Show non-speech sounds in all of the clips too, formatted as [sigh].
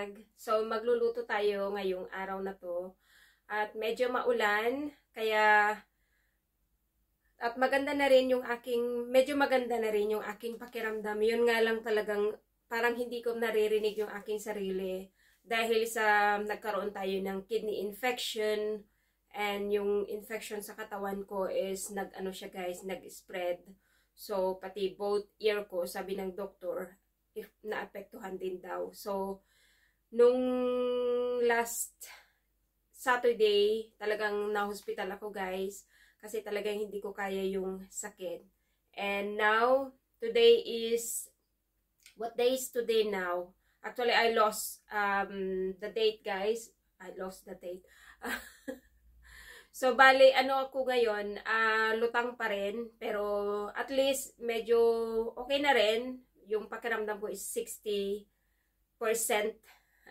vlog. So, magluluto tayo ngayong araw na to. At medyo maulan, kaya... At maganda na rin yung aking, medyo maganda na rin yung aking pakiramdam. Yun nga lang talagang, parang hindi ko naririnig yung aking sarili. Dahil sa nagkaroon tayo ng kidney infection, and yung infection sa katawan ko is nag-ano siya guys, nag-spread. So, pati both ear ko, sabi ng doktor, if naapektuhan din daw. So, nung last Saturday, talagang na-hospital ako guys. Kasi talagang hindi ko kaya yung sakit. And now, today is, what day is today now? Actually, I lost um, the date guys. I lost the date. [laughs] so, bali, ano ako ngayon, uh, lutang pa rin. Pero, at least, medyo okay na rin. Yung pakiramdam ko is 60%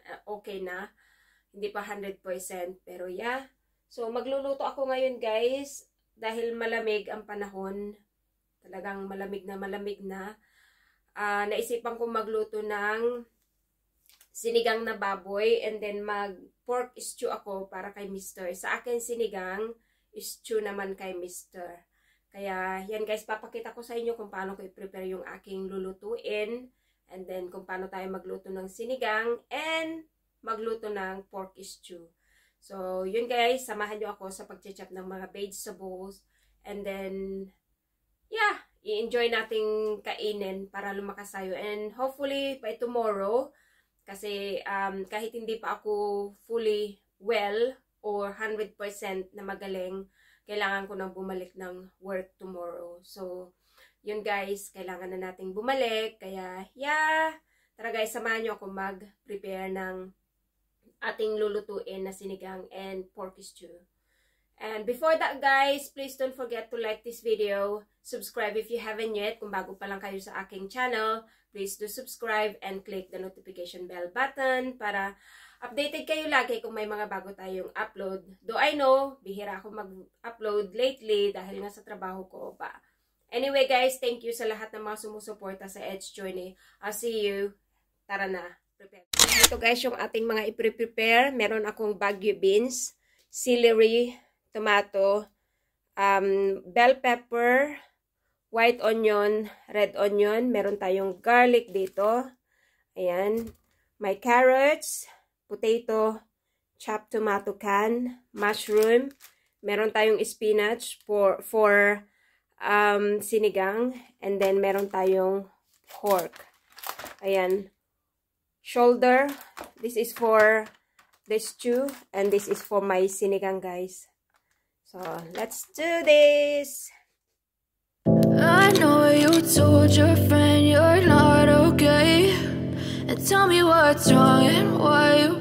Ah, okay na. Hindi pa 100%, pero yeah. So, magluluto ako ngayon guys, dahil malamig ang panahon. Talagang malamig na malamig na. Uh, naisipan ko magluto ng sinigang na baboy and then mag pork stew ako para kay mister. Sa akin sinigang, stew naman kay mister. Kaya yan guys, papakita ko sa inyo kung paano ko i-prepare yung aking lulutuin. And then, kung paano tayo magluto ng sinigang and magluto ng pork stew. So, yun guys, samahan nyo ako sa pag-chop ng mga vegetables. And then, yeah, i-enjoy nating kainin para lumakas tayo. And hopefully, by tomorrow, kasi um, kahit hindi pa ako fully well or 100% na magaling, kailangan ko nang bumalik ng work tomorrow. So, yun guys, kailangan na nating bumalik. Kaya, yeah, tara guys, samahan nyo ako mag-prepare ng ating lulutuin na sinigang and pork stew. And before that guys, please don't forget to like this video, subscribe if you haven't yet. Kung bago pa lang kayo sa aking channel, please do subscribe and click the notification bell button para updated kayo lagi kung may mga bago tayong upload. Though I know, bihira ako mag-upload lately dahil nga sa trabaho ko pa. Anyway guys, thank you sa lahat ng mga sumusuporta sa Edge Journey. I'll see you. Tara na. Prepare. Ito guys yung ating mga i-prepare. Meron akong Baguio beans, celery, tomato, um, bell pepper, white onion, red onion. Meron tayong garlic dito. Ayan. May carrots, potato, chopped tomato can, mushroom. Meron tayong spinach for, for um, sinigang. And then, meron tayong pork. Ayan. Shoulder. This is for the stew. And this is for my sinigang, guys. So, let's do this. I know you told your friend you're not okay And tell me what's wrong and why you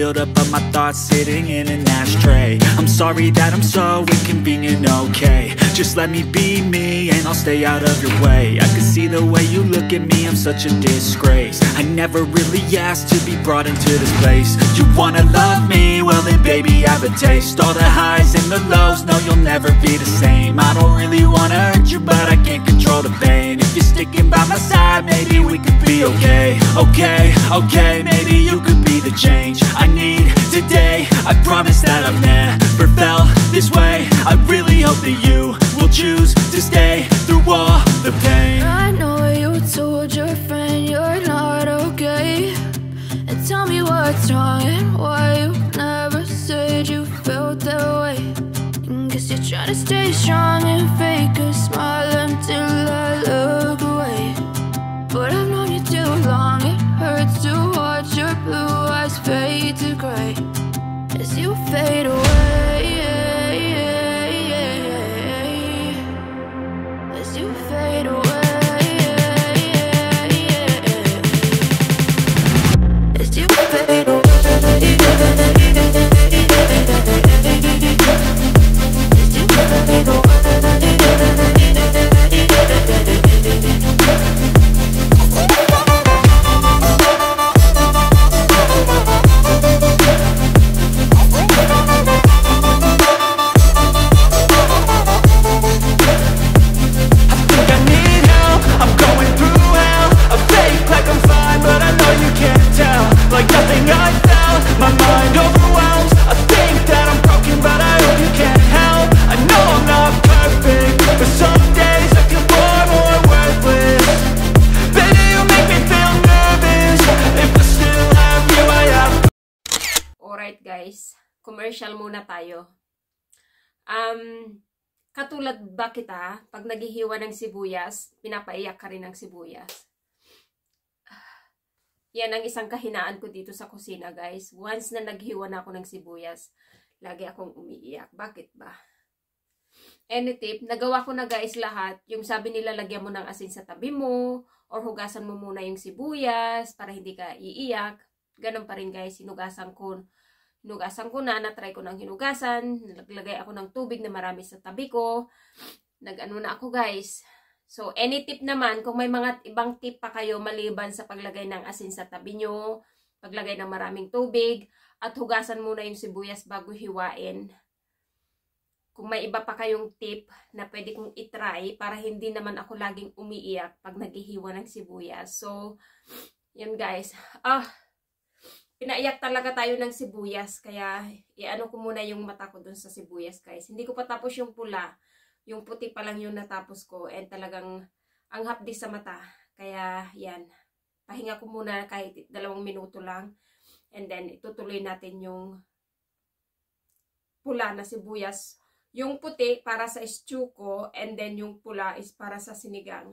build up of my thoughts sitting in an ashtray I'm sorry that I'm so inconvenient, okay Just let me be me and I'll stay out of your way I can see the way you look at me, I'm such a disgrace I never really asked to be brought into this place You wanna love me? Well then baby I have a taste All the highs and the lows, no you'll never be the same I don't really wanna hurt you but I can't control the pain If you're sticking by my side, maybe we could be okay Okay, okay, maybe you could be the change I need today I promise that I've never felt this way I really hope that you will choose to stay through all the pain I know you told your friend you're not okay And tell me what's wrong and why you never said you felt that way and Guess you're trying to stay strong and fake a smile until I love To cry as you fade away. na tayo. Um, katulad ba kita, pag naghihiwa ng sibuyas, pinapaiyak ka rin ng sibuyas? [sighs] Yan ang isang kahinaan ko dito sa kusina, guys. Once na naghiwa na ako ng sibuyas, lagi akong umiiyak. Bakit ba? Any tip, nagawa ko na guys lahat. Yung sabi nila, lagyan mo ng asin sa tabi mo, or hugasan mo muna yung sibuyas para hindi ka iiyak. Ganun pa rin guys, hinugasan ko Hinugasan ko na, natry ko ng hinugasan, naglagay ako ng tubig na marami sa tabi ko. Nag-ano na ako guys. So, any tip naman, kung may mga ibang tip pa kayo maliban sa paglagay ng asin sa tabi nyo, paglagay ng maraming tubig, at hugasan muna yung sibuyas bago hiwain. Kung may iba pa kayong tip na pwede kong itry para hindi naman ako laging umiiyak pag naghihiwa ng sibuyas. So, yun guys. Ah, pinaiyak talaga tayo ng sibuyas. Kaya, iano eh, ko muna yung mata ko dun sa sibuyas, guys. Hindi ko pa tapos yung pula. Yung puti pa lang yung natapos ko. And talagang ang hapdi sa mata. Kaya, yan. Pahinga ko muna kahit dalawang minuto lang. And then, itutuloy natin yung pula na sibuyas. Yung puti para sa stew ko. And then, yung pula is para sa sinigang.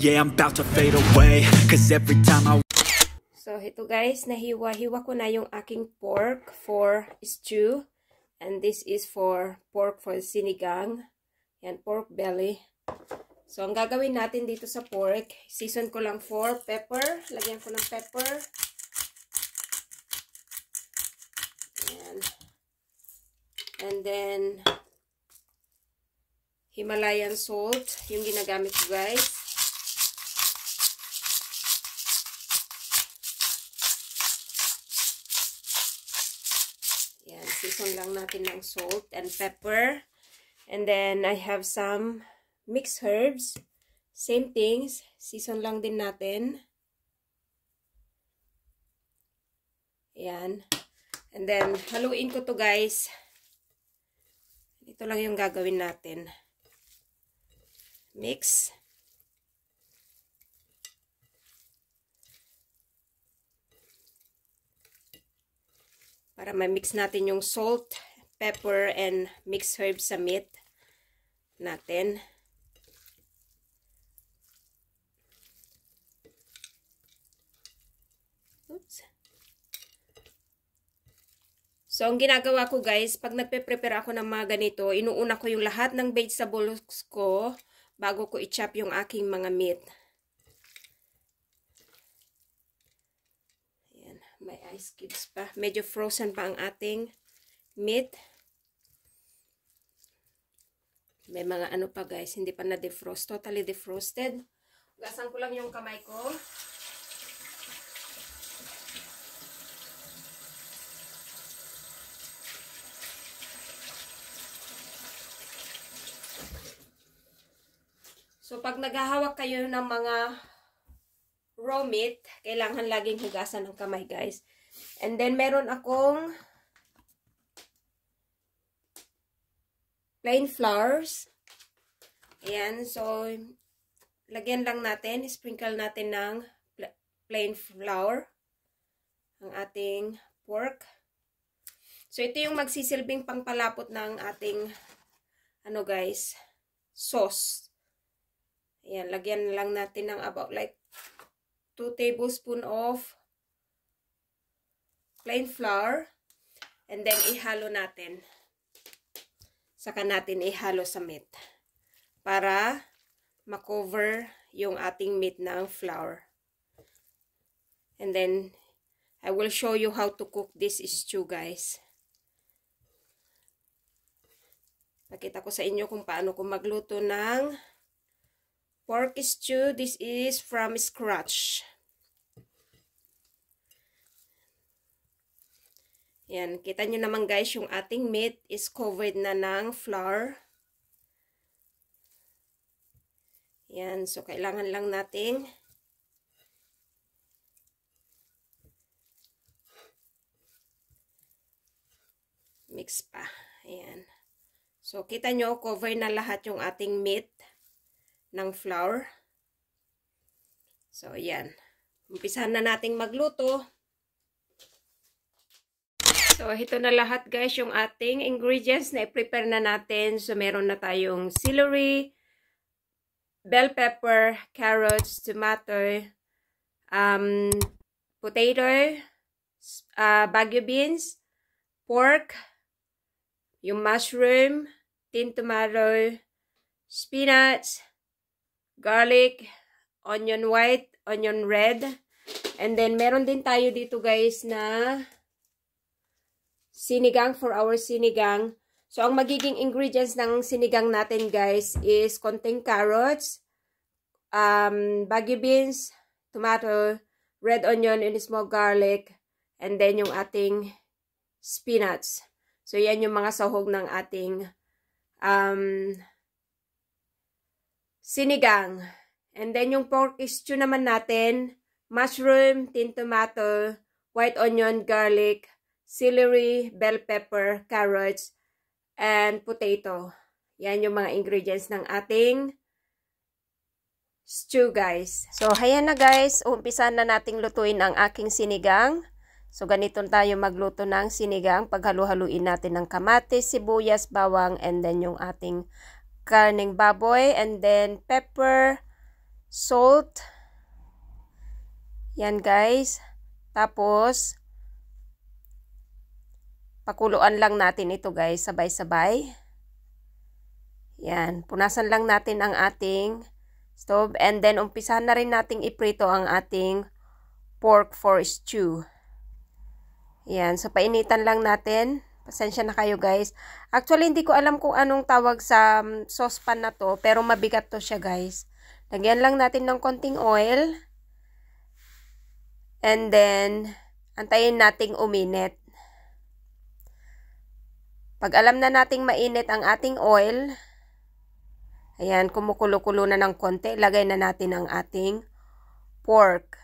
yeah, I'm about to fade away Cause every time I... So, ito guys, nahiwa-hiwa ko na yung aking pork for stew. And this is for pork for sinigang. Yan, pork belly. So, ang gagawin natin dito sa pork, season ko lang for pepper. Lagyan ko ng pepper. Yan. And then, Himalayan salt, yung ginagamit ko guys. lang natin ng salt and pepper. And then, I have some mixed herbs. Same things. Season lang din natin. Ayan. And then, haluin ko to guys. Ito lang yung gagawin natin. Mix. para ma-mix natin yung salt, pepper, and mixed herbs sa meat natin. Oops. So, ang ginagawa ko guys, pag nagpe-prepare ako ng mga ganito, inuuna ko yung lahat ng vegetables ko bago ko i-chop yung aking mga meat. may ice cubes pa. Medyo frozen pa ang ating meat. May mga ano pa guys, hindi pa na-defrost. Totally defrosted. Gasan ko lang yung kamay ko. So, pag naghahawak kayo ng mga raw meat, kailangan laging hugasan ng kamay, guys. And then, meron akong plain flowers. Ayan, so, lagyan lang natin, sprinkle natin ng plain flour ang ating pork. So, ito yung magsisilbing pangpalapot ng ating, ano guys, sauce. Ayan, lagyan lang natin ng about like 2 tablespoon of plain flour. And then, ihalo natin. Saka natin ihalo sa meat. Para makover yung ating meat na flour. And then, I will show you how to cook this stew, guys. Pakita ko sa inyo kung paano ko magluto ng pork stew. This is from scratch. Yan, kita nyo naman guys, yung ating meat is covered na ng flour. Yan, so kailangan lang natin mix pa. Ayan. So, kita nyo, cover na lahat yung ating meat ng flour. So, ayan. Umpisahan na nating magluto. So, ito na lahat guys yung ating ingredients na i-prepare na natin. So, meron na tayong celery, bell pepper, carrots, tomato, um, potato, uh, ah, bagu beans, pork, yung mushroom, tin tomato, spinach, garlic, onion white, onion red. And then, meron din tayo dito guys na sinigang for our sinigang. So, ang magiging ingredients ng sinigang natin, guys, is konting carrots, um, baggy beans, tomato, red onion, and small garlic, and then yung ating spinach. So, yan yung mga sahog ng ating um, sinigang. And then, yung pork stew naman natin, mushroom, tin tomato, white onion, garlic, celery, bell pepper, carrots, and potato. Yan yung mga ingredients ng ating stew guys. So, ayan na guys. Umpisa na nating lutuin ang aking sinigang. So, ganito tayo magluto ng sinigang. Paghalu-haluin natin ng kamatis, sibuyas, bawang, and then yung ating karning baboy, and then pepper, salt. Yan guys. Tapos, Pakuluan lang natin ito guys, sabay-sabay. Yan, punasan lang natin ang ating stove and then umpisahan na rin nating iprito ang ating pork for stew. Yan, so painitan lang natin. Pasensya na kayo guys. Actually, hindi ko alam kung anong tawag sa um, saucepan na to, pero mabigat to siya guys. Lagyan lang natin ng konting oil. And then, antayin nating uminit. Pag alam na nating mainit ang ating oil, ayan, kumukulo-kulo na ng konti, lagay na natin ang ating pork.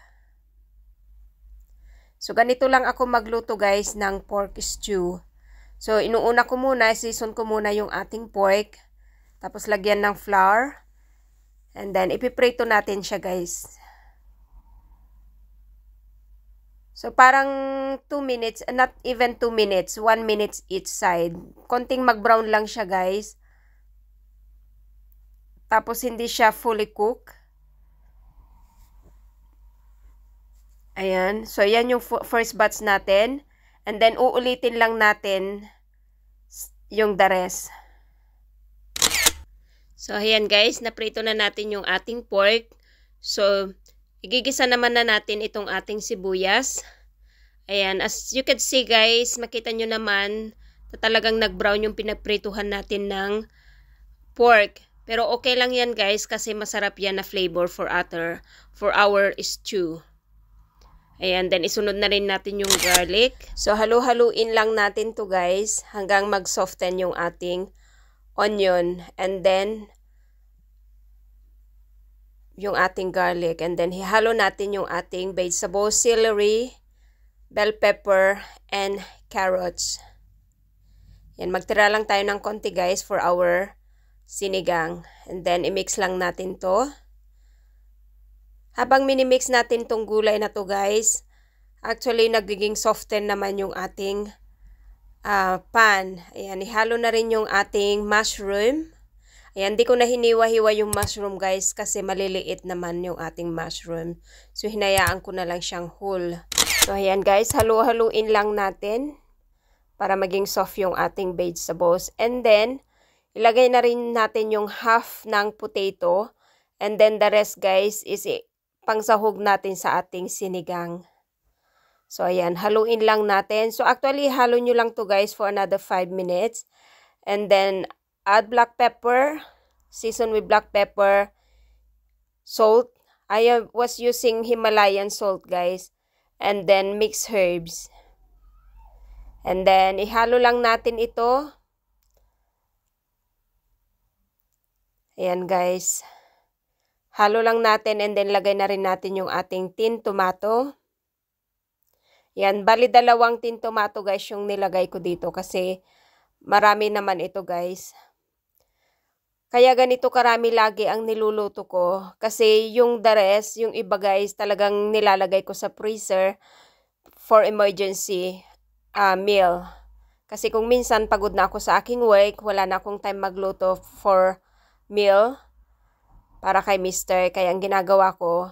So, ganito lang ako magluto guys ng pork stew. So, inuuna ko muna, season ko muna yung ating pork. Tapos, lagyan ng flour. And then, ipiprito natin siya guys. So, parang 2 minutes, not even 2 minutes, 1 minutes each side. Konting mag-brown lang siya, guys. Tapos, hindi siya fully cook. Ayan. So, yan yung first batch natin. And then, uulitin lang natin yung the rest. So, ayan guys. Naprito na natin yung ating pork. So, Igigisa naman na natin itong ating sibuyas. Ayan, as you can see guys, makita nyo naman na talagang nag-brown yung pinagprituhan natin ng pork. Pero okay lang yan guys kasi masarap yan na flavor for other, for our stew. Ayan, then isunod na rin natin yung garlic. So halo-haluin lang natin to guys hanggang mag-soften yung ating onion. And then yung ating garlic. And then, hihalo natin yung ating vegetable, celery, bell pepper, and carrots. Yan, magtira lang tayo ng konti guys for our sinigang. And then, imix lang natin to. Habang minimix natin tong gulay na to guys, actually nagiging soften naman yung ating uh, pan. Ayan, ihalo na rin yung ating mushroom. Ayan, di ko na hiniwa-hiwa yung mushroom guys kasi maliliit naman yung ating mushroom. So, hinayaan ko na lang siyang whole. So, ayan guys, halu-haluin lang natin para maging soft yung ating sa boss. And then, ilagay na rin natin yung half ng potato. And then the rest guys is pangsahog natin sa ating sinigang. So, ayan, haluin lang natin. So, actually, halo nyo lang to guys for another 5 minutes. And then, Add black pepper, season with black pepper, salt. I was using Himalayan salt, guys. And then mix herbs. And then ihalo lang natin ito. Ayan, guys. Halo lang natin and then lagay na rin natin yung ating tin tomato. Ayan, bali dalawang tin tomato guys yung nilagay ko dito kasi marami naman ito guys. Kaya ganito karami lagi ang niluluto ko kasi yung the rest, yung iba guys, talagang nilalagay ko sa freezer for emergency uh, meal. Kasi kung minsan pagod na ako sa aking work, wala na akong time magluto for meal para kay mister. Kaya ang ginagawa ko,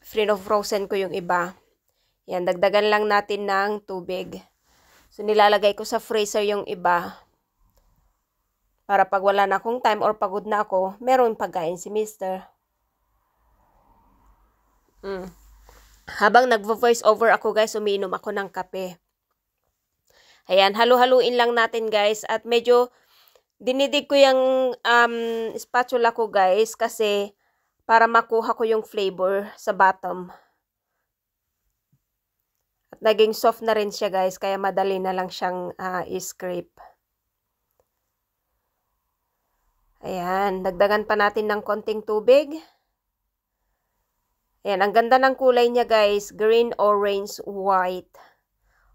free of frozen ko yung iba. Yan, dagdagan lang natin ng tubig. So, nilalagay ko sa freezer yung iba para pag wala na akong time or pagod na ako, meron pagkain si mister. Mm. Habang nagvo-voice over ako guys, umiinom ako ng kape. Ayan, halo-haluin lang natin guys at medyo dinidig ko yung um, spatula ko guys kasi para makuha ko yung flavor sa bottom. At naging soft na rin siya guys kaya madali na lang siyang uh, i-scrape. Ayan, dagdagan pa natin ng konting tubig. Ayan, ang ganda ng kulay niya guys, green, orange, white.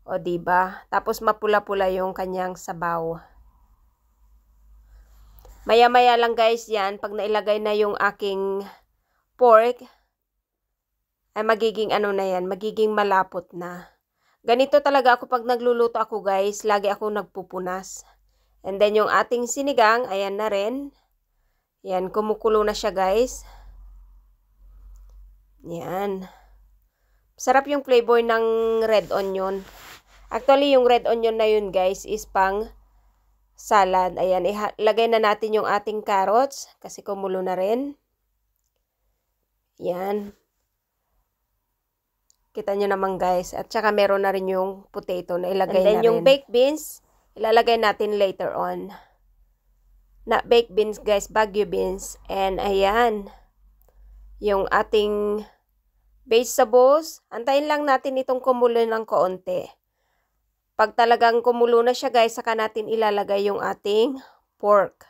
O ba? Diba? Tapos mapula-pula yung kanyang sabaw. Maya-maya lang guys yan, pag nailagay na yung aking pork, ay magiging ano na yan, magiging malapot na. Ganito talaga ako pag nagluluto ako guys, lagi ako nagpupunas. And then yung ating sinigang, ayan na rin. Yan, kumukulo na siya guys. Yan. Sarap yung flavor ng red onion. Actually, yung red onion na yun guys is pang salad. Ayan, ilagay na natin yung ating carrots kasi kumulo na rin. Yan. Kita nyo naman guys. At saka meron na rin yung potato na ilagay na rin. And then yung baked beans, ilalagay natin later on na baked beans guys, bagyo beans. And ayan, yung ating vegetables. Antayin lang natin itong kumulo ng konti. Pag talagang kumulo na siya guys, saka natin ilalagay yung ating pork.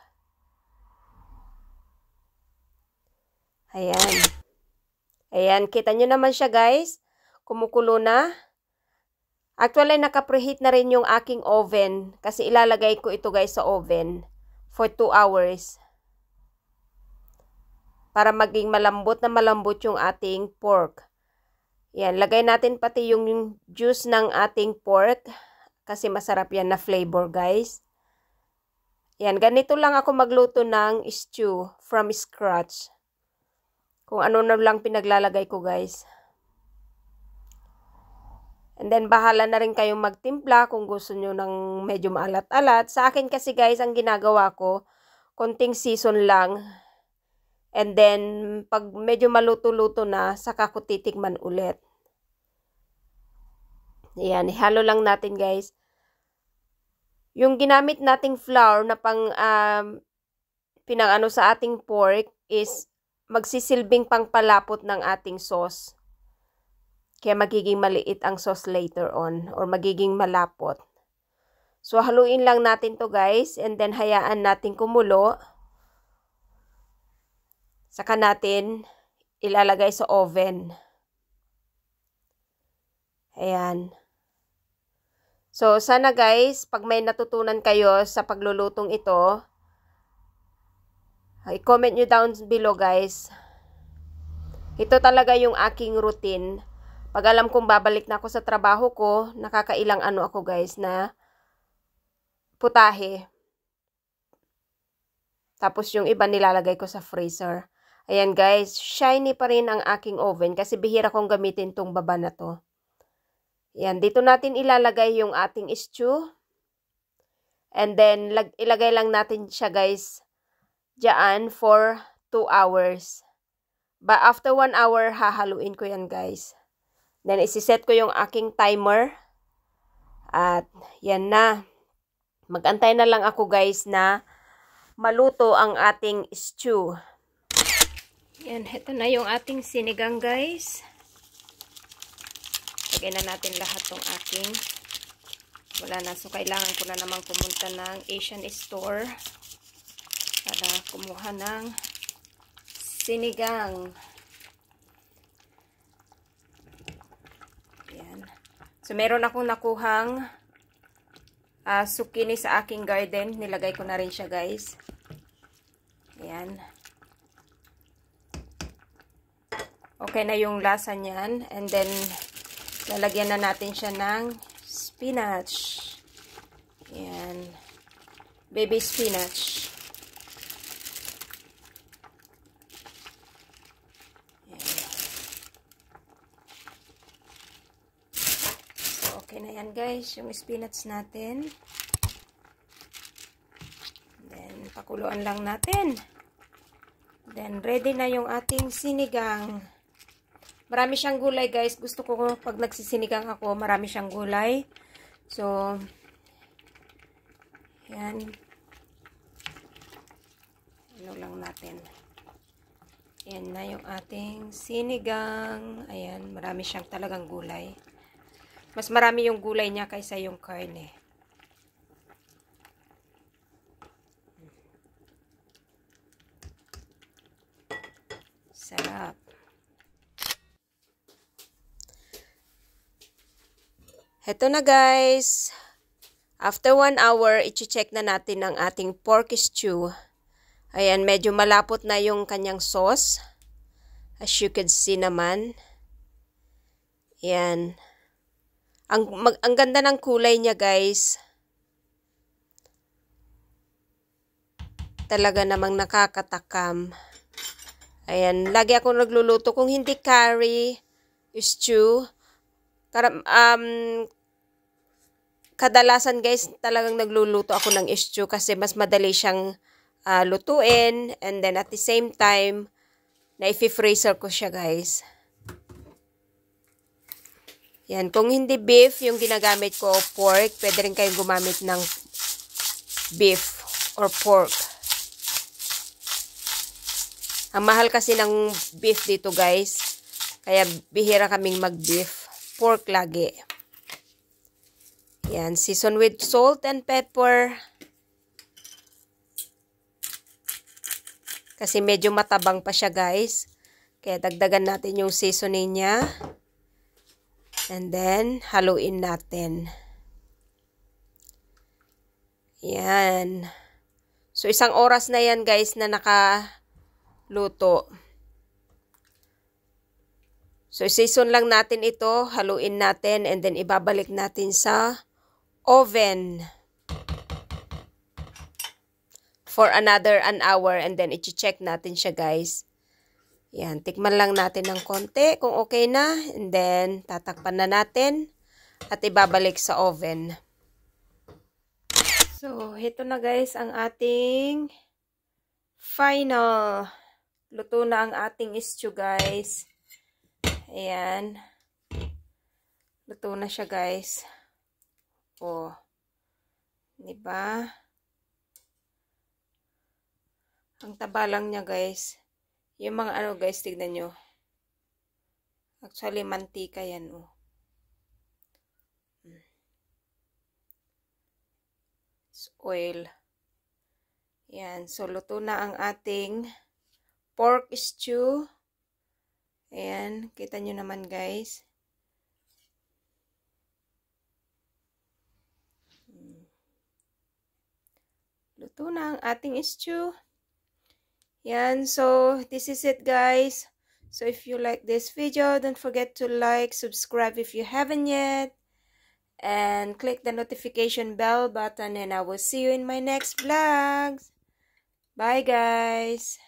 Ayan. Ayan, kita nyo naman siya guys. Kumukulo na. Actually, nakapreheat na rin yung aking oven. Kasi ilalagay ko ito guys sa oven for 2 hours para maging malambot na malambot yung ating pork. Yan, lagay natin pati yung, juice ng ating pork kasi masarap yan na flavor guys. Yan, ganito lang ako magluto ng stew from scratch. Kung ano na lang pinaglalagay ko guys. And then, bahala na rin kayong magtimpla kung gusto nyo ng medyo maalat-alat. Sa akin kasi guys, ang ginagawa ko, konting season lang. And then, pag medyo maluto-luto na, saka ko titikman ulit. Ayan, halo lang natin guys. Yung ginamit nating flour na pang um, pinang ano sa ating pork is magsisilbing pangpalapot ng ating sauce. Kaya magiging maliit ang sauce later on or magiging malapot. So, haluin lang natin to guys and then hayaan natin kumulo. Saka natin ilalagay sa oven. Ayan. So, sana guys, pag may natutunan kayo sa paglulutong ito, i-comment nyo down below guys. Ito talaga yung aking routine pag alam kong babalik na ako sa trabaho ko, nakakailang ano ako guys na putahe. Tapos yung iba nilalagay ko sa freezer. Ayan guys, shiny pa rin ang aking oven kasi bihira kong gamitin tong baba na to. Ayan, dito natin ilalagay yung ating stew. And then, ilagay lang natin siya guys dyan for 2 hours. But after 1 hour, hahaluin ko yan guys. Then, isiset ko yung aking timer. At, yan na. Magantay na lang ako guys na maluto ang ating stew. Yan, ito na yung ating sinigang guys. Lagay na natin lahat ng aking. Wala na. So, kailangan ko na naman pumunta ng Asian store para kumuha ng sinigang. So, meron akong nakuhang uh, zucchini sa aking garden. Nilagay ko na rin siya, guys. Ayan. Okay na yung lasa niyan. And then, lalagyan na natin siya ng spinach. Ayan. Baby spinach. Yan guys, yung spinach natin. Then, pakuluan lang natin. Then, ready na yung ating sinigang. Marami siyang gulay guys. Gusto ko pag nagsisinigang ako, marami siyang gulay. So, yan. Ano lang natin. Yan na yung ating sinigang. Ayan, marami siyang talagang gulay. Mas marami yung gulay niya kaysa yung karne. Sarap. Heto na guys. After 1 hour, iti-check na natin ang ating pork stew. Ayan, medyo malapot na yung kanyang sauce. As you can see naman. Ayan. Ang, mag, ang ganda ng kulay niya guys. Talaga namang nakakatakam. Ayan, lagi akong nagluluto. Kung hindi curry, stew, karam, um, kadalasan guys, talagang nagluluto ako ng stew kasi mas madali siyang uh, lutuin. And then at the same time, na-freezer i ko siya guys. Yan, kung hindi beef yung ginagamit ko, pork, pwede rin kayong gumamit ng beef or pork. Ang mahal kasi ng beef dito guys, kaya bihira kaming mag-beef. Pork lagi. Yan, season with salt and pepper. Kasi medyo matabang pa siya guys. Kaya dagdagan natin yung seasoning niya. And then, haluin natin. Yan. So, isang oras na yan guys na nakaluto. So, season lang natin ito. Haluin natin and then ibabalik natin sa oven for another an hour and then i-check natin siya guys yan, tikman lang natin ng konti kung okay na. And then, tatakpan na natin at ibabalik sa oven. So, ito na guys ang ating final. Luto na ang ating stew guys. Ayan. Luto na siya guys. O. Diba? Ang taba lang niya guys. Yung mga ano guys, tignan nyo. Actually, mantika yan oh. Hmm. It's oil. Yan. So, luto na ang ating pork stew. Ayan. Kita nyo naman guys. Hmm. Luto na ang ating stew. Yan, so this is it guys. So if you like this video, don't forget to like, subscribe if you haven't yet. And click the notification bell button and I will see you in my next vlogs. Bye guys.